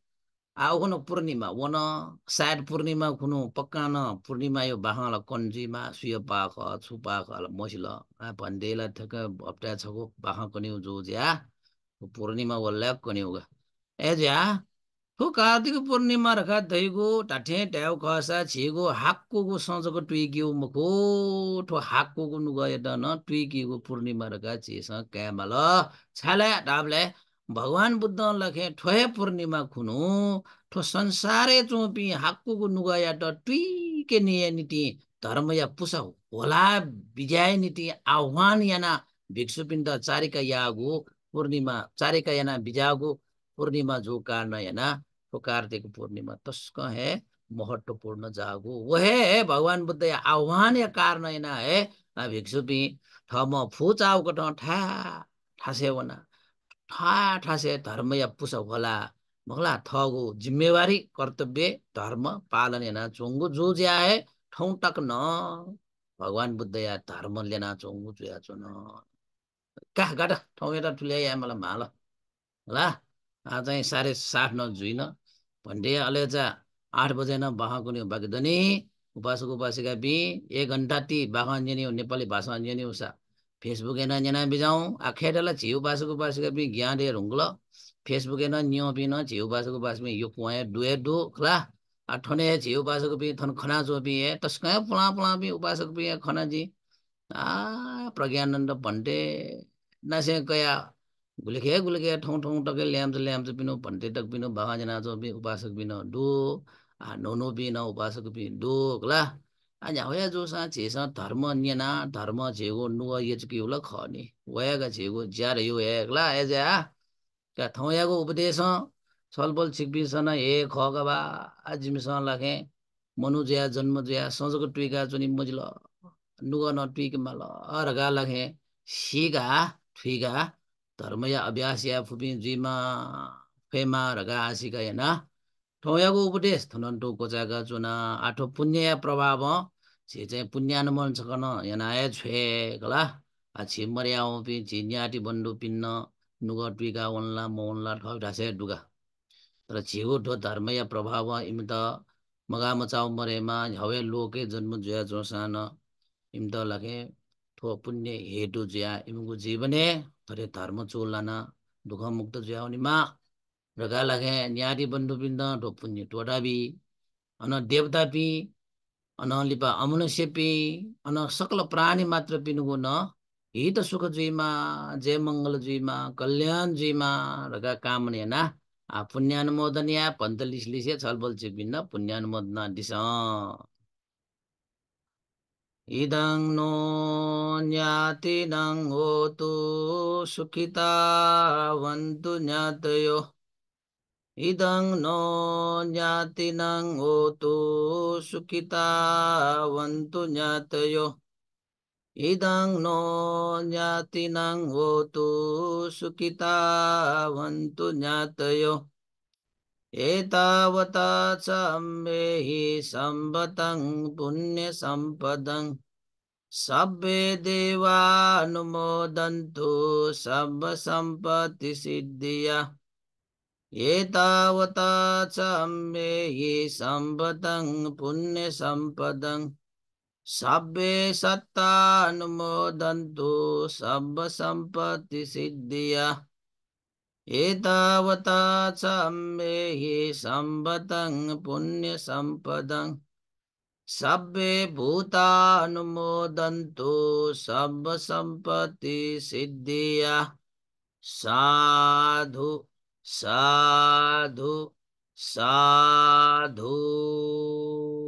पूर्णिमा ಪೂರ್ಣಿಮಾ सायद पूर्णिमा पूर्णिमा ಕುನು न पूर्णिमा यो ಬಾಹಲ कन्जीमा सुय पाख छु पाख मसिल भन्देला ठक अप्टा छको बाह कन्यु जो ज्या पूर्णिमा वल्ला कन्युगा ए ज्या थु कार्तिक पूर्णिमा रखा दैगो टाठे ट्याउ खसा छिगो हाक्को सजको ट्विग्यो मुखो ठो हाक्को नुगा न ट्विग्यो पूर्णिमा रखा छिस क्यामल छाला डाबले भगवान् बुद्ध लखे ठोहे पूर्णिमा खुनु ठो संसारे चोपी हाक्कुको नुगायाट टुइके निय नीति धर्म या पुस होला विजय नीति आह्वान याना भिक्षुपिण्ड चारिका यागो पूर्णिमा चारिका याना बिजागो पूर्णिमा जो कारण याना ठो कार्तिक पूर्णिमा तस्क हे महत्वपूर्ण जागो वहे भगवान बुद्ध या आह्वान या कारण याना हे भिक्षुपी ठम फुचाउको ठ ठा ठासे वना ठासे धर्म या पुस होला मग्ला थगु जिम्मेवारी कर्तव्य धर्म पालन एना चुङ्गु जो ज्याए ठाउँ टक न भगवान् बुद्ध या धर्म लेना चोङ्गु चुया न कहाँ गाट ठाउँ एउटा ठुल्या या मलाई माल ल आज चाहिँ साठ न जुइन भन्डे अलेजा आठ बजे न बाहको नि बाँकी धनी उपासक उपासिका बि एक घन्टा ती बाख अन्जनी नेपाली भाषा अन्जनी उसा फेसबुक एन आ खेतीलाई झिउ पासकी ज्ञान हुँ फेसबुक एन बासुको नसकी यो डु डो छिउ थन खना चोप एसकी खना जी आ प्रज्ञानन्द भन्टे नासे कया गुलेखे गुलेखे टके गुलिखे ठङ टकम् भन्टे टक पिनो बाबासकिन डो नी नसकी डोला 야 조사 제사 धर्म नियना धर्म 제고 누가 예지기올 खने वया가 제고 ज्या यो एकला एजा का थौयाको उपदेश छलफल छिकबिसन ए खगबा आजिमसँग लखे मनुजया जन्मजया सजको टुइका जुनि मजिल नुगा न टुइकमा ल अर्घा लखे सिगा ठुइगा धर्म या अभ्यास या फुपी जुइमा फेमा रगा आसिका याना ठौयाको उपदेश थनन टोको जागा जुना आठो पुण्य प्रभाव छे चाहिँ पुण्यानुमन छकन यनाए छे गला आछि मर्याउ पि झिन्याटी बन्डु पिन्न नुग ट्विगा ओन्ला मौनला ठौ ढासे डुगा तर झिउ ठो धर्म या प्रभाव त मगा मचाउ मरेमा हवे लोके जन्म जुया जोसान त लगे ठो पुण्य हेटु जुया इमको जीवने थरे धर्म चोलाना दुःख मुक्त जुया रगा लगे लागे न्यारी बन्डो पिन्धो टोडाबी अन देवतापी अन लिपा अमनुष्य अन सकल प्राणी मात्र पिनु न हित सुख जुइमा जय मङ्गल जुइमा कल्याण जुइमा र गा कामीय आ पुण्यनुमोदन या पन्तलिस लिसे छलबल नो पिन्न पुण्यान सुखिता वन्तु न्यातयो ඉදං නෝඥාතිනං ඕතු සුකිතාවන්තු ඥාතයෝ ඉදං නෝඥාතිනං ඕතු සුකිතාවන්තු ඥාතයෝ ඒතාවතා සම්බෙහි සම්බතං පුුණ්‍ය සම්පදං සබ්බේදේවානුමෝදන්තු සබ්බ සම්පති සිද්ධියා ඒතාවතා චම්මේහි සම්පතං පුුණ්‍ය සම්පදං සබ්බේ සත්තා අනුමෝදන්තු සබ්බ සම්පත්ති සිද්ධිය ඒතාවතා චම්මේහි සම්බතං පුුණ්‍ය සම්පදං සබ්බේ භූතා අනුමෝදන්තු සබ්බ සම්පති සිද්ධිය සාධූ sadhu, sadhu.